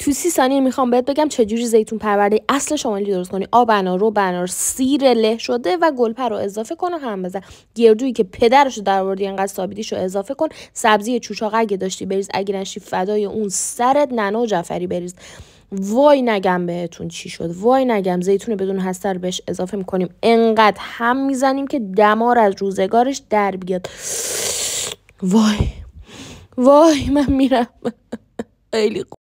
تو سی ثانیه میخوام بهت بگم چجوری زیتون پرورده اصل شمالی درست کنی آب رو بنار سیر له شده و گلپر رو اضافه کن و هم بزن گردویی که پدرش رو در آوردی انقدر ثابتیش رو اضافه کن سبزی چوشا اگه داشتی بریز اگه نشی فدای اون سرت ننا و جعفری بریز وای نگم بهتون چی شد وای نگم زیتون بدون هستر بهش اضافه میکنیم انقدر هم میزنیم که دمار از روزگارش در بیاد وای وای من میرم خیلی